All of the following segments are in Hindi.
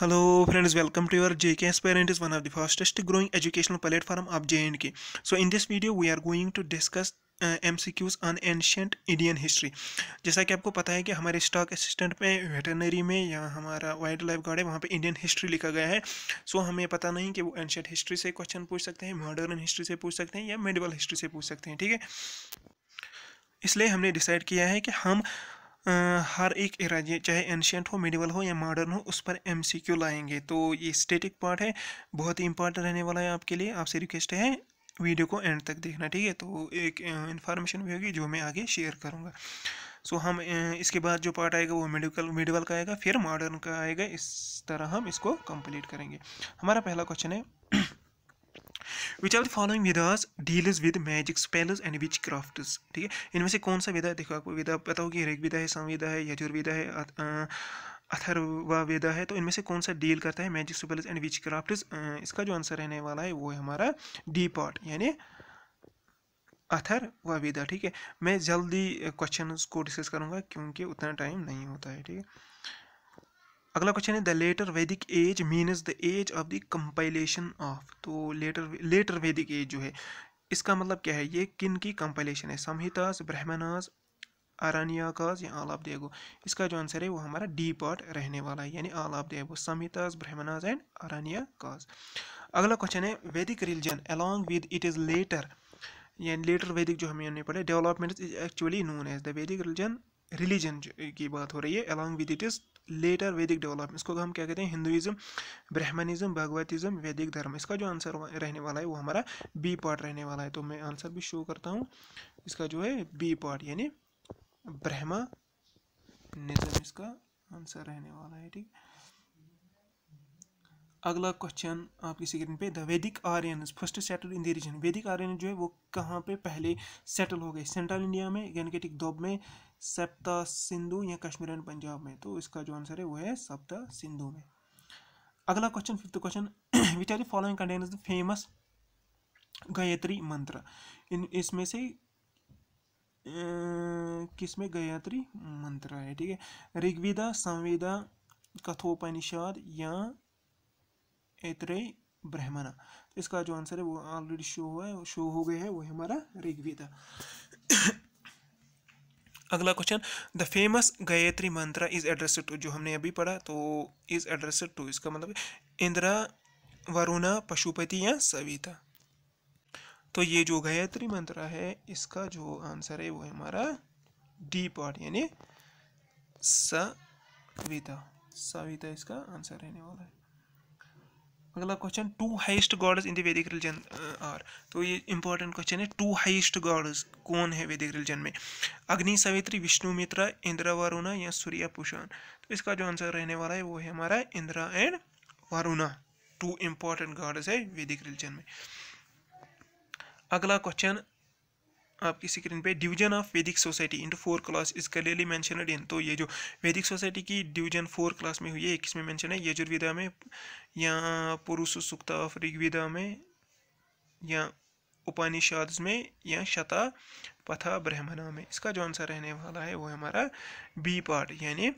friends welcome to friends, J K aspirant is one of the fastest growing educational platform of J and K so in this video we are going to discuss M C Qs on ancient Indian history जैसा कि आपको पता है कि हमारे स्टॉक असिस्टेंट में वेटनरी में या हमारा वाइल्ड लाइफ गार्ड है वहाँ पे इंडियन हिस्ट्री लिखा गया है सो so, हमें पता नहीं कि वो एंशंट हिस्ट्री से क्वेश्चन पूछ सकते हैं मॉडर्न हिस्ट्री से पूछ सकते हैं या मेडिवल हिस्ट्री से पूछ सकते हैं ठीक है इसलिए हमने डिसाइड किया है कि हम हर एक राज्य चाहे एनशेंट हो मेडिवल हो या मॉडर्न हो उस पर एम सी क्यू लाएंगे तो ये स्टेटिक पार्ट है बहुत ही इंपॉर्टेंट रहने वाला है आपके लिए आपसे रिक्वेस्ट है वीडियो को एंड तक देखना ठीक है तो एक इन्फॉर्मेशन भी होगी जो मैं आगे शेयर करूँगा सो हम इसके बाद जो पार्ट आएगा वो मेडिकल मेडिवल का आएगा फिर मॉडर्न का आएगा इस तरह हम इसको कंप्लीट करेंगे हमारा पहला क्वेश्चन है which are the following Vedas deals with magic spellers and witchcrafts ठीक है इनमें से कौन सा वेदा देखो आपको वेदा पता होगी ऋग्वेदा है संविदा है यजुर्वेदा है अथर्वा वेदा है तो इनमें से कौन सा डील करता है magic spells and witchcrafts इसका जो आंसर रहने वाला है वो है हमारा डी पार्ट यानी अथर व वेदा ठीक है मैं जल्दी क्वेश्चन को डिस्कस करूँगा क्योंकि उतना टाइम नहीं होता है ठीक है अगला क्वेश्चन है the later Vedic age means the age of the compilation of तो लेटर लेटर वैदिक एज जो है इसका मतलब क्या है ये किन की कंपाइलेशन है संहितास ब्रह्मनास काज या आलाप देगो इसका जो आंसर है वो हमारा डी पार्ट रहने वाला है यानी आलाप देगो संहितास ब्रह्मनास एंड अरण्याकाज अगला क्वेश्चन है Vedic religion along with it is later यानी लेटर वैदिक जो हमें हमने पढ़ा development is actually known as the Vedic religion religion की बात हो रही है along with it is later Vedic development इसको हम क्या कहते हैं हिंदुइज्म ब्राह्मणिज्म भगवतिज्म वैदिक धर्म इसका जो आंसर रहने वाला है वो हमारा बी पार्ट रहने वाला है तो मैं आंसर भी शो करता हूँ इसका जो है बी पार्ट यानी ब्रह्मा ब्रह्मनिज्म इसका आंसर रहने वाला है ठीक अगला क्वेश्चन आपकी स्क्रीन पे the Vedic Aryans first settle in the region Vedic Aryan जो है वो कहाँ पे पहले सेटल हो गए सेंट्रल इंडिया में गैनकेटिक दोब में सप्ता सिंधु या कश्मीर एंड पंजाब में तो इसका जो आंसर है वो है सप्ता सिंधु में अगला question fifth question which are the following contains the famous Gayatri mantra in इसमें से किस में गायत्री मंत्र है ठीक है ऋग्वेदा संवेदा कथोपनिषद या एत्र ब्रह्मणा इसका जो आंसर है वो ऑलरेडी शो हुआ है शो हो गया है वो है हमारा ऋग्वेदा अगला question the famous Gayatri mantra is address to जो हमने अभी पढ़ा तो इज एड्रेस टू इसका मतलब इंदिरा वरुणा पशुपति या सविता तो ये जो गायत्री मंत्र है इसका जो आंसर है वो है हमारा डी पार्ट यानी सविता सविता इसका आंसर रहने वाला है मतलब question two highest gods in the Vedic religion are तो ये इंपॉर्टेंट क्वेश्चन है टू हाइस्ट गॉड्स कौन है वैदिक रिलीजन में अग्नि सवित्री विष्णु मित्रा इंदिरा वरुणा या सूर्या पुषाण तो इसका जो आंसर रहने वाला है वो है हमारा Indra and Varuna two important gods है वैदिक रिलीजन में अगला क्वेश्चन आपकी स्क्रीन पे division of Vedic society into four class is clearly mentioned in तो ये जो वैदिक सोसाइटी की डिवीजन फोर क्लास में हुई है इक्कीस में मैंशन है यजुर्वेदा में या पुरुष ऑफ ऋग्वेदा में या उपनिषद में या शता पथा ब्रह्मणा में इसका जो आंसर रहने वाला है वो है हमारा बी पार्ट यानी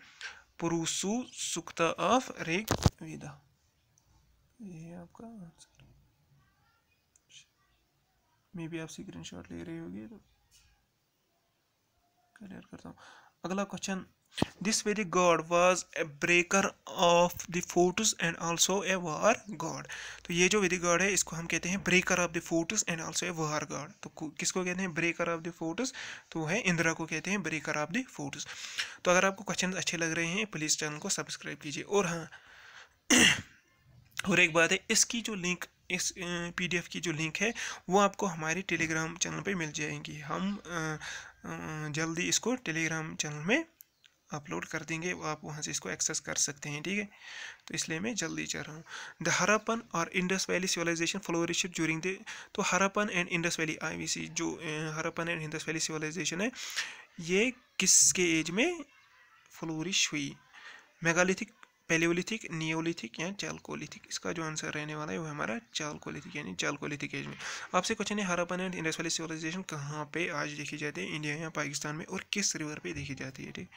पुरुषु सुक्ता ऑफ ऋग्वेदा ये आपका आंसर मे भी आप स्क्रीन शॉट ले रहे होगी तो क्लियर करता हूँ अगला question this very god was a breaker of the forts and also a war god तो ये जो वेरी गॉड है इसको हम कहते हैं breaker of the forts and also a war god तो किसको कहते हैं ब्रेकर ऑफ द फोटोज तो है इंदिरा को कहते हैं ब्रेकर ऑफ द फोटोज तो अगर आपको क्वेश्चन अच्छे लग रहे हैं प्लीज़ चैनल को सब्सक्राइब कीजिए और हाँ और एक बात है इसकी जो लिंक इस पीडीएफ की जो लिंक है वो आपको हमारे टेलीग्राम चैनल पे मिल जाएंगी हम जल्दी इसको टेलीग्राम चैनल में अपलोड कर देंगे आप वहाँ से इसको एक्सेस कर सकते हैं ठीक है तो इसलिए मैं जल्दी चाह रहा हूँ द हरापन और Indus valley civilization flourish during the तो Harappan and Indus valley IVC जो हरापन एंड इंडस वैली सिविलाइजेशन है ये किसके एज में फ्लोरिश हुई मेगालिथिक पेलियोलिथिक नियोलिथिक या चालकोलिथिक इसका जो आंसर रहने वाला है वो हमारा चालकोलिथिक यानी चालकोलिथिक एज में आपसे क्वेश्चन है हरापन एंड इंडस वैली सिविलाइजेशन कहाँ पे आज देखी जाती है इंडिया या पाकिस्तान में और किस रिवर पे देखी जाती है ठीक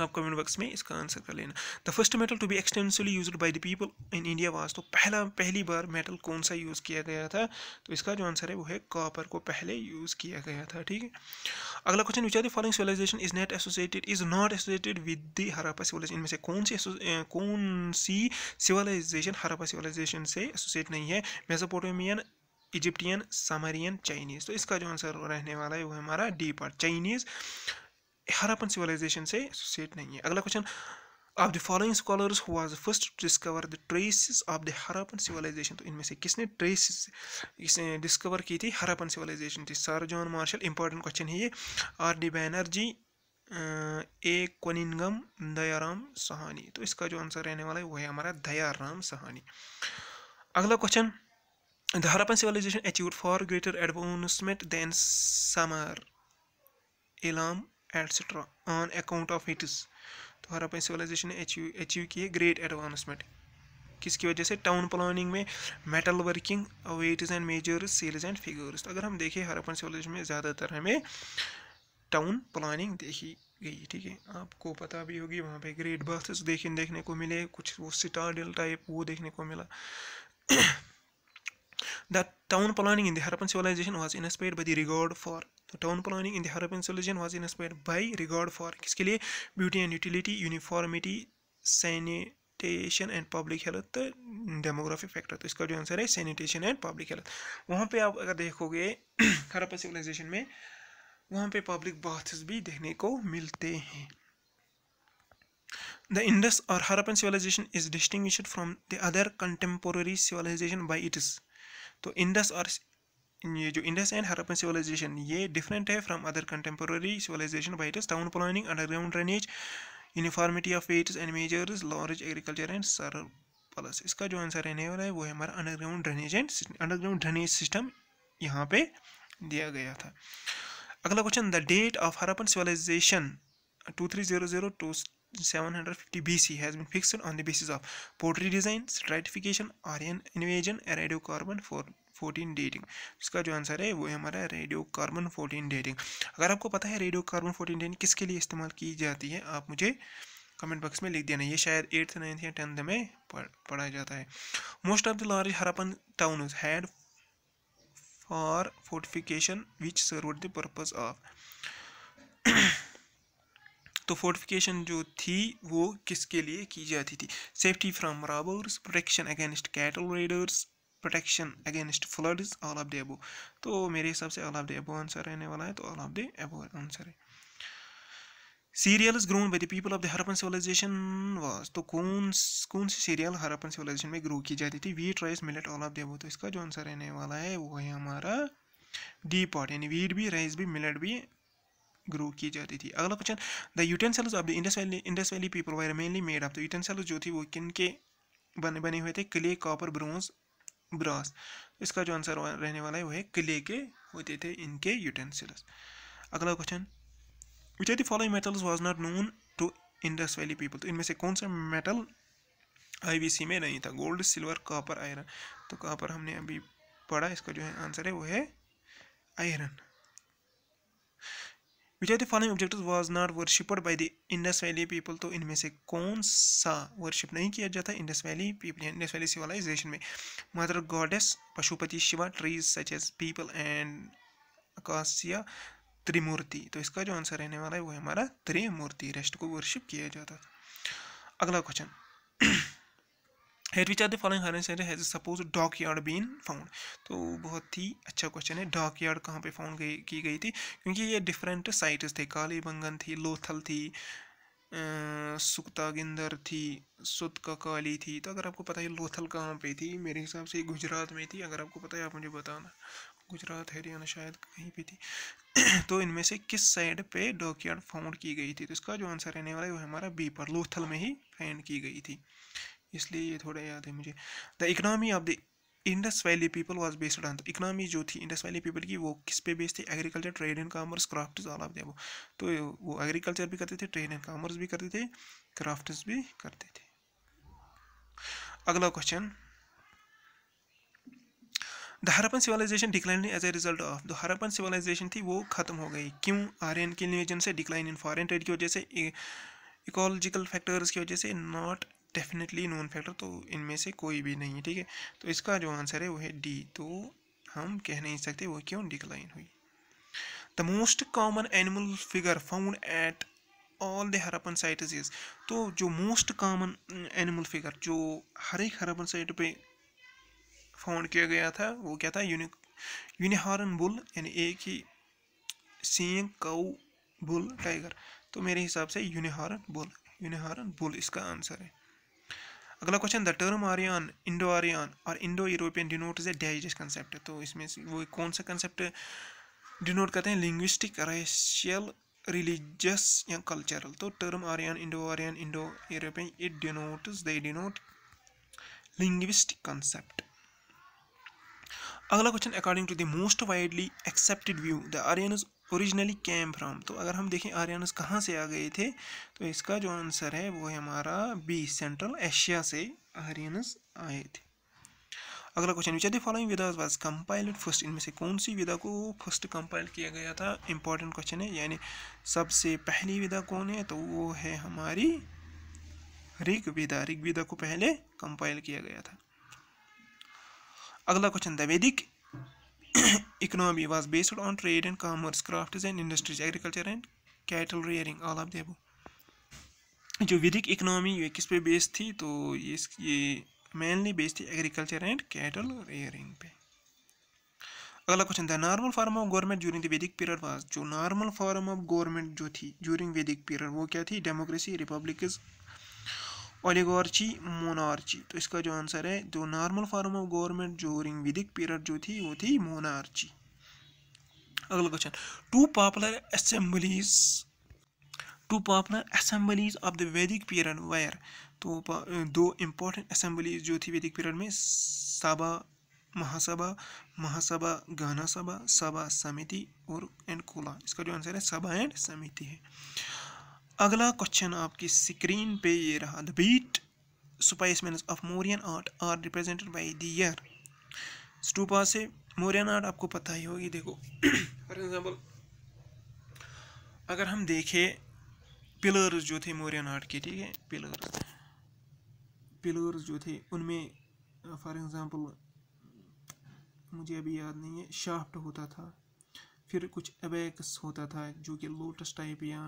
आप कमेंट बॉक्स में इसका आंसर कर लेना the first metal to be extensively use by the people in India was तो पहला पहली बार मेटल कौन सा यूज़ किया गया था तो इसका जो आंसर है वो है कॉपर को पहले यूज़ किया गया था ठीक है अगला question which are following civilization is not associated is not associated with the Harappa civilization इनमें से कौन सी कौन सी सिविलाइजेशन हरापा सिविलाइजेशन से एसोसिएट नहीं है मेसोपोटामियन इजिप्टियन सामरियन चाइनीज़ तो इसका जो आंसर रहने वाला है वो है हमारा D part Chinese Harappan civilization से एसोसिएट नहीं है अगला question of the following scholars who was first discover the traces of the Harappan civilization तो इनमें से किसने ट्रेसेस इसे डिस्कवर की थी हरापन सिविलाइजेशन थी sir John Marshall important question है ये R D Banerjee A Cunningham Dayaram Sahni तो इसका जो आंसर रहने वाला है वो है हमारा दयाराम सहानी अगला question the Harappan civilization achieve for greater advancement than Sumer Elam etcetera on account of its तो हड़प्पन सिविलाइजेशन ने अचीव अचीव की है ग्रेट एडवांसमेंट किसकी वजह से टाउन प्लानिंग में metal working weights and measures seals and figures तो अगर हम देखें हरपन सिविलाइजेशन में ज़्यादातर हमें टाउन प्लानिंग देखी गई ठीक है आपको पता भी होगी वहाँ पे ग्रेट बर्थस देखने देखने को मिले कुछ वो सिटाडेल टाइप वो देखने को मिला The town planning in the Harappan civilization was inspired by the regard for तो town planning in the Harappan civilization was inspired by regard for किसके लिए beauty and utility uniformity sanitation and public health demographic factor तो इसका जो आंसर है सैनिटेशन एंड पब्लिक हेल्थ वहाँ पे आप अगर देखोगे हरपन सिविलाइजेशन में वहाँ पे पब्लिक बाथ्स भी देखने को मिलते हैं The Indus or Harappan civilization is distinguished from the other contemporary civilization by its तो इंडस और ये जो इंडस एंड हरपन सिविलाइजेशन ये डिफरेंट है from other contemporary civilization by it town planning underground drainage uniformity of weights and measures large agriculture and surplus इसका जो आंसर रहने वाला है वो है हमारा underground drainage and underground drainage system यहाँ पे दिया गया था अगला question the date of Harappan civilization two three zero zero to 750 BC has been fixed on the basis of pottery design, stratification, Aryan invasion, radiocarbon for fourteen dating इसका जो आंसर है वो है हमारा रेडियो कार्बन फोर्टीन डेटिंग अगर आपको पता है रेडियो कार्बन फोर्टीन डेटिंग किसके लिए इस्तेमाल की जाती है आप मुझे कमेंट बॉक्स में लिख देना ये शायद एट्थ नाइन्थ या टेंथ में पढ़ पढ़ा जाता है most of the large Harappan town had for fortification which serve the purpose of तो फोर्टिफिकेशन जो थी वो किसके लिए की जाती थी safety from robbers protection against cattle raiders protection against floods all of the above तो मेरे हिसाब से all of the above answer रहने वाला है तो all of the above answer है cereals grown by the people of the Harappan civilization was तो कौन कौन सी सीरियल हरपन सिविलाइजेशन में ग्रो की जाती थी wheat rice millet all of above तो इसका जो आंसर रहने वाला है वो है हमारा डी पॉट यानी वीट भी राइस भी मिलेट भी ग्रो की जाती थी अगला question the utensils of the Indus valley Indus valley people were mainly made of the utensils जो थी वो किन के बने बने हुए थे क्ले कॉपर ब्रॉन्ज ब्रास इसका जो आंसर रहने वाला है वो है क्ले के होते थे इनके यूटेंसिल्स अगला question which are the following metals was not known to Indus valley people तो इनमें से कौन सा मेटल सी में नहीं था गोल्ड सिल्वर कॉपर आयरन तो कॉपर हमने अभी पढ़ा इसका जो है आंसर है वो है iron which I the following objective was not worshipped by the Indus valley people तो इनमें से कौन सा वर्शिप नहीं किया जाता Indus valley people Indus valley civilization में mother goddess Pashupati Shiva trees such as peepal and acacia Trimurti तो इसका जो आंसर रहने वाला है वो है हमारा त्रिमूर्ति रेस्ट को वर्शिप किया जाता था अगला question at which are the following हर centre has suppose dockyard been found तो बहुत ही अच्छा क्वेश्चन है डॉक यार्ड कहाँ पर फाउंड गई की गई थी क्योंकि ये डिफरेंट साइट्स थे कालीबंगन थी लोथल थी सुक्तागिंदर थी काली थी तो अगर आपको पता है लोथल कहाँ पे थी मेरे हिसाब से गुजरात में थी अगर आपको पता है आप मुझे बताना गुजरात हरियाणा शायद कहीं पे थी तो इनमें से किस साइड पे यार्ड फाउंड की गई थी तो इसका जो आंसर रहने वाला है वो हमारा बी पर लोथल में ही फाइंड की गई थी इसलिए ये थोड़ा याद है मुझे the economy of the Indus valley people was based on economy जो थी इंडस वैली पीपल की वो किस पे बेस्ड थी agriculture trade and commerce craft all of वो तो वो एग्रीकल्चर भी करते थे ट्रेड एंड कामर्स भी करते थे क्राफ्ट भी करते थे अगला question the Harappan civilization decline as a result of the Harappan civilization थी वो ख़त्म हो गई क्यों आर्यन के लिए से डिक्लाइन इन फॉरन ट्रेड की वजह से इकोलॉजिकल फैक्टर्स की वजह से नॉट डेफिनेटली नॉन फैक्टर तो इनमें से कोई भी नहीं है ठीक है तो इसका जो आंसर है वो है डी तो हम कह नहीं सकते वो क्यों डिक्लाइन हुई the most common animal figure found at all the Harappan site is तो जो मोस्ट कॉमन एनिमल फिगर जो हर एक हरपन साइट पे फाउंड किया गया था वो क्या था यूनि यूनिहारन बुल यानी एक ही सींग काऊ बुल टाइगर तो मेरे हिसाब से यूनिहारन बुल यूनिहॉर्न बुल इसका आंसर है अगला question the term Aryan Indo Aryan और Indo European denote is a digest concept तो इसमें वो कौन सा कंसेप्ट डिनोट करते हैं लिंग्विस्टिक रेशियल रिलीजियस या कल्चरल तो term Aryan Indo Aryan Indo European it denote they denote linguistic concept अगला question according to the most widely accepted view the Aryan is originally came from तो अगर हम देखें आर्यनस कहाँ से आ गए थे तो इसका जो आंसर है वो है हमारा बी सेंट्रल एशिया से आर्यनस आए थे अगला question which are the following Vedas was compiled first इनमें से कौन सी विदा को फर्स्ट कंपाइल किया गया था इंपॉर्टेंट क्वेश्चन है यानी सबसे पहली विदा कौन है तो वो है हमारी ऋग विदा ऋग विदा को पहले कंपाइल किया गया था अगला question the Vedic Economy was based on trade and commerce, crafts and industries, agriculture and cattle rearing, all of the जो विदिक इकोनॉमी ये किस पे बेस्ड थी तो ये ye mainly based thi agriculture and cattle rearing pe अगला क्वेश्चन था normal form of government during the Vedic period was जो नॉर्मल फॉर्म ऑफ गवर्नमेंट जो थी ज्यूरिंग वैदिक पीरियड वो क्या थी डेमोक्रेसी रिपब्लिकज ओलिगॉर्ची मोनार्ची तो इसका जो आंसर है जो नॉर्मल फॉर्म ऑफ गवर्नमेंट जो रिंगविदिक पीरियड जो थी वो थी मोनार्ची अगला question two popular assemblies two popular assemblies of the Vedic period were तो दो इम्पोर्टेंट असेंबलीज जो थी वैदिक पीरियड में सभा महासभा महासभा गाना सभा सभा समिति और एंड कोला इसका जो आंसर है सभा एंड समिति है अगला क्वेश्चन आपकी स्क्रीन पे ये रहा the beat man of Mauryan art are represented by the year stupa से मोरियन आर्ट आपको पता ही होगी देखो फॉर एग्जाम्पल अगर हम देखें पिलर्स जो थे मोरियन आर्ट के ठीक है पिलर्स पिलर्स जो थे उनमें फॉर एग्ज़ाम्पल मुझे अभी याद नहीं है शाफ्ट होता था फिर कुछ एबैक्स होता था जो कि लोटस टाइप या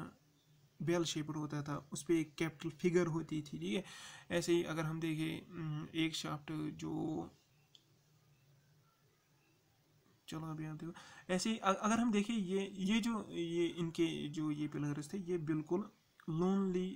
बेल शेप्ड होता था उस पर एक कैपिटल फिगर होती थी ठीक है ऐसे ही अगर हम देखें एक शाफ्ट जो चलो अभी आप देखो ऐसे ही अगर हम देखें ये ये जो ये इनके जो ये पिलर्स थे ये बिल्कुल लोनली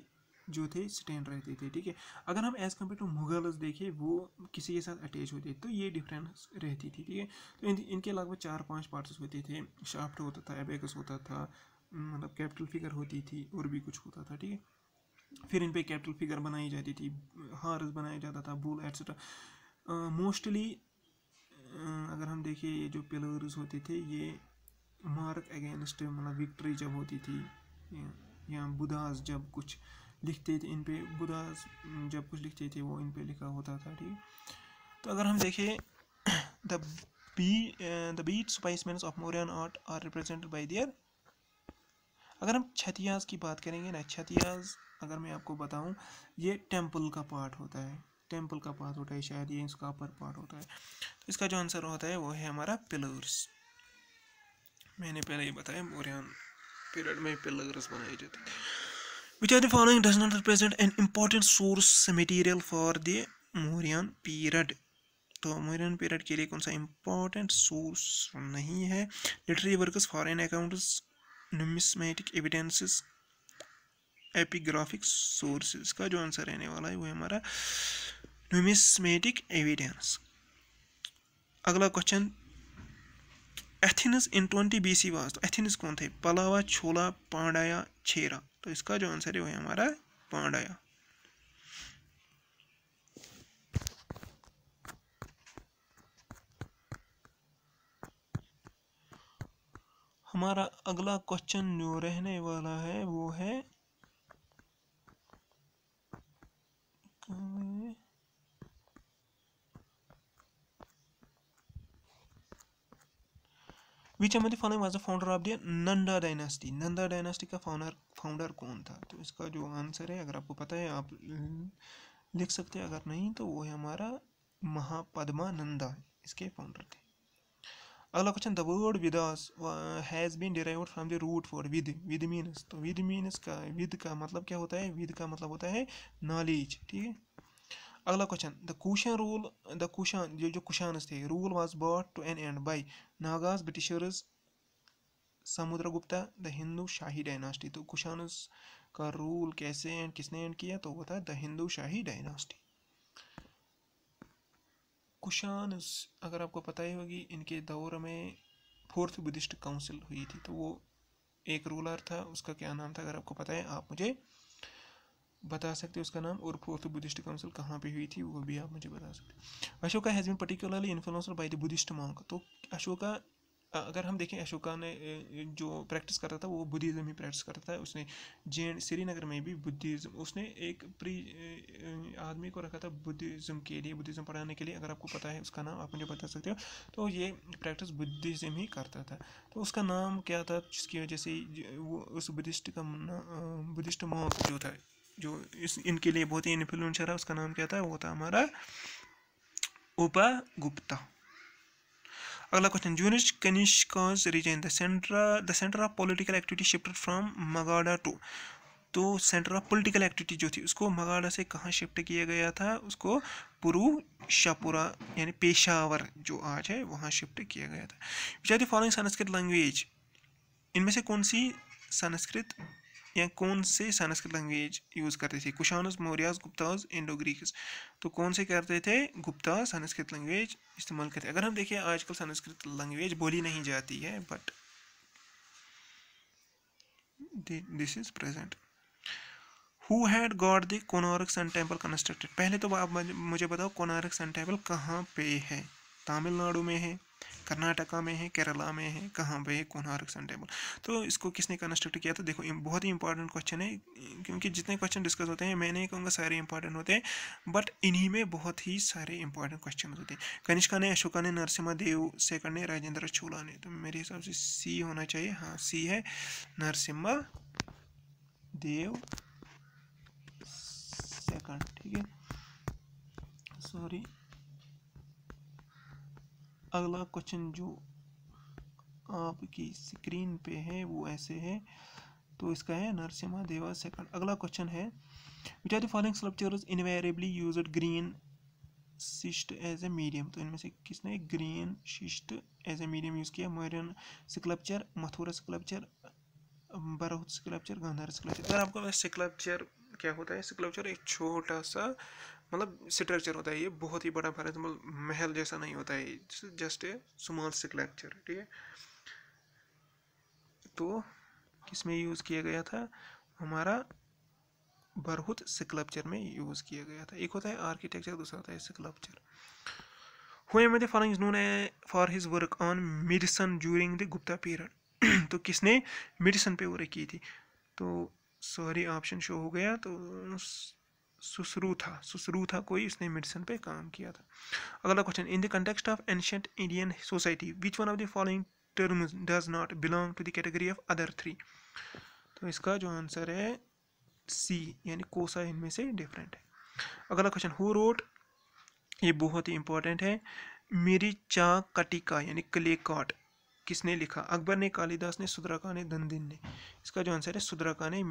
जो थे स्टैंड रहते थे ठीक है अगर हम एज़ कम्पेयर टू मुगल्स देखें वो किसी के साथ अटैच होते तो ये डिफरेंस रहती थी ठीक है तो इन, इनके लगभग चार पांच पार्ट्स होते थे शाफ्ट होता था एबेकस होता था मतलब कैपिटल फिगर होती थी और भी कुछ होता था ठीक है फिर इन पर कैपिटल फिगर बनाई जाती थी हार्स बनाया जाता था बुल एट्सट्रा मोस्टली अगर हम देखें ये जो पिलर्स होते थे ये मार्क अगेंस्ट मतलब विक्ट्री जब होती थी या बुदास जब कुछ लिखते थे इन पे बुदास जब कुछ लिखते थे वो इन पे लिखा होता था ठीक तो अगर हम देखें the B the beat man of Mauryan art are represented by there अगर हम छतियाज की बात करेंगे ना छतियाज अगर मैं आपको बताऊं ये टेम्पल का पार्ट होता है टेम्पल का पार्ट होता है शायद ये इसका अपर पार्ट होता है तो इसका जो आंसर होता है वो है हमारा पिलर्स मैंने पहले ही बताया मोरियान पीरियड में पिलर्स बनाए जाते which are the following does not represent an important source material for the the period तो मोरियन पीरियड के लिए कौन सा इम्पोर्टेंट सोर्स नहीं है literary works foreign accounts numismatic evidences epigraphic sources का जो आंसर रहने वाला है वो हमारा नुमिस्मेटिक एविडेंस अगला क्वेश्चन एथिनस in twenty B C was तो एथिनस कौन थे पलावा छोला पांडाया छेरा तो इसका जो आंसर है वो है हमारा पांडाया हमारा अगला क्वेश्चन जो रहने वाला है वो है which among following was the founder of the Nanda dynasty Nanda dynasty का फाउंडर फाउंडर कौन था तो इसका जो आंसर है अगर आपको पता है आप लिख सकते हैं अगर नहीं तो वो है हमारा महापद्मा नंदा इसके फाउंडर थे अगला question the word Vedas has been derive from the root for vid vid means तो विद मीनस का विद का मतलब क्या होता है विद का मतलब होता है नॉलेज ठीक है अगला question the Kushan rule the Kushan जो जो कुशानस थे rule was brought to an end by Nagas Britishers Gupta the Hindu Shahi dynasty तो कुशानस का रूल कैसे एंड किसने एंड किया तो वो था द हिंदू शाही डायनास्टी कुशान अगर आपको पता ही होगी इनके दौर में फोर्थ बुद्धिस्ट काउंसिल हुई थी तो वो एक रूलर था उसका क्या नाम था अगर आपको पता है आप मुझे बता सकते उसका नाम और फोर्थ बुद्धिस्ट काउंसिल कहाँ पे हुई थी वो भी आप मुझे बता सकते Ashoka has been particularly influenced by the Buddhist monk तो अशोका अगर हम देखें अशोका ने जो प्रैक्टिस करता था वो बुद्धिज़्म ही प्रैक्टिस करता था उसने जे श्रीनगर में भी बुद्धिज़्म उसने एक प्री आदमी को रखा था बुद्धिज़्म के लिए बुद्धिज़्म पढ़ाने के लिए अगर आपको पता है उसका नाम आप मुझे बता सकते हो तो ये प्रैक्टिस बुद्धिज़्म ही करता था तो उसका नाम क्या था जिसकी वजह से वो उस बुद्धिस्ट का बुद्धिस्ट मॉक जो था जो इस इनके लिए बहुत ही इन्फ्लुएंसर है उसका नाम क्या था वो था हमारा उपा गुप्ता अगला क्वेश्चन जूनिज Kanishka's reign the centre the centre of political activity shifted from Magadha to तो सेंटर ऑफ पॉलिटिकल एक्टिविटी जो थी उसको मगाड़ा से कहाँ शिफ्ट किया गया था उसको पुरू शाहपुरा यानी पेशावर जो आज है वहाँ शिफ्ट किया गया था which are the following Sanskrit language इनमें से कौन सी संस्कृत या कौन से संस्कृत लैंग्वेज यूज़ करते थे कुशानस मौर्याज गुप्ताज इंडो ग्रीक्स तो कौन से करते थे गुप्ता संस्कृत लैंग्वेज इस्तेमाल करते अगर हम देखें आजकल संस्कृत लैंग्वेज बोली नहीं जाती है but this is present who had got the Konark sun temple constructed पहले तो आप मुझे बताओ कोनार्क सन टेम्पल कहाँ पे है तमिलनाडु में है कर्नाटका में है केरला में है कहाँ पे है कोनार्क सन टेम्पल तो इसको किसने कंस्ट्रक्ट किया था देखो बहुत ही इंपॉर्टेंट क्वेश्चन है क्योंकि जितने क्वेश्चन डिस्कस होते हैं मैं नहीं कहूँगा सारे इंपॉर्टेंट होते हैं बट इन्हीं में बहुत ही सारे इंपॉर्टेंट क्वेश्चन होते हैं कनिष्का ने अशोका ने नरसिम्हा देव सेकंड ने राजेंद्र चोला ने तो मेरे हिसाब से सी होना चाहिए हाँ सी है नरसिम्हा देव सेकंड ठीक है सॉरी अगला क्वेश्चन जो आपकी स्क्रीन पे है वो ऐसे है तो इसका है नरसिम्हा देवा सेकंड अगला क्वेश्चन है which are the following sculptures invariably use green schist as a medium तो इनमें से किसने green schist as a medium use किया Mauryan sculpture Mathura sculpture Bharhut sculpture Gandhara sculpture अगर आपको स्कल्पचर क्या होता है स्कल्पचर एक छोटा सा मतलब स्ट्रक्चर होता है ये बहुत ही बड़ा फॉर एग्जाम्पल मतलब महल जैसा नहीं होता है जस्ट ए स्मॉल स्ट्रक्चर ठीक है तो किसमें यूज़ किया गया था हमारा बरहुत स्कल्पचर में यूज़ किया गया था एक होता है आर्किटेक्चर दूसरा होता है स्कल्पचर हुए में फॉलोइंग नोन है for his work on medicine during the Gupta period तो किसने मेडिसन पे वर्क की थी तो सॉरी ऑप्शन शो हो गया तो सुसरू था सुसरू था कोई इसने मेडिसिन पे काम किया था अगला question in the context of ancient Indian society which one of the following terms does not belong to the category of other three तो इसका जो आंसर है सी यानी कोसा इनमें से डिफरेंट है अगला क्वेश्चन हु रोट ये बहुत ही इंपॉर्टेंट है मेरी चा कटिका यानी क्ले कॉट किसने लिखा अकबर ने कालिदास ने सुद्राका ने धनदिन ने इसका जो आंसर है सुद्राका ने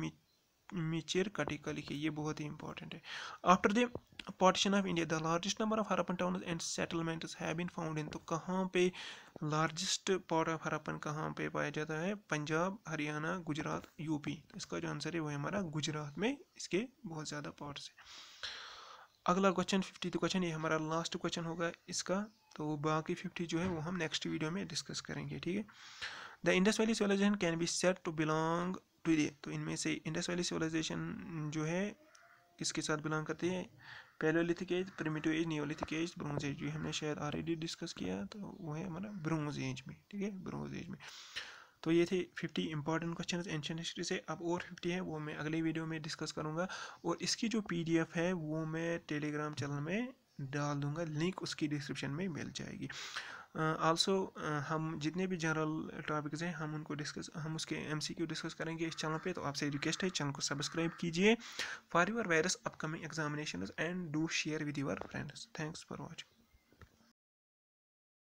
मेचेर काटिका के ये बहुत ही इंपॉर्टेंट है after the partition of India the largest number of Harappan town and settlement has been found in तो कहाँ पे लार्जेस्ट पार्ट ऑफ हरपन कहाँ पे पाया जाता है पंजाब हरियाणा गुजरात यूपी तो इसका जो आंसर है वो है हमारा गुजरात में इसके बहुत ज़्यादा पार्ट्स है अगला क्वेश्चन फिफ्टी तो क्वेश्चन ये हमारा लास्ट क्वेश्चन होगा इसका तो बाकी फिफ्टी जो है वो हम नेक्स्ट वीडियो में डिस्कस करेंगे ठीक है the Indus valley civilization can be set to belong पीढ़ी तो इनमें से इंडस वैली सिविलाइजेशन जो है किसके साथ बिलोंग करती है Paleolithic age primitive age Neolithic age bronze age भी हमने शायद ऑलरेडी डिस्कस किया तो वो है हमारा ब्रोंज एज में ठीक है ब्रोंज एज में तो ये थे fifty important question ancient history से अब और फिफ्टी है वो मैं अगले वीडियो में डिस्कस करूँगा और इसकी जो पी है वो मैं टेलीग्राम चैनल में डाल दूंगा लिंक उसकी डिस्क्रिप्शन में मिल जाएगी आल्सो हम जितने भी जनरल टॉपिक्स हैं हम उनको डिस्कस हम उसके एमसीक्यू डिस्कस करेंगे इस चैनल पे तो आपसे रिक्वेस्ट है चैनल को सब्सक्राइब कीजिए for your various upcoming examination and do share with your friends thanks for watching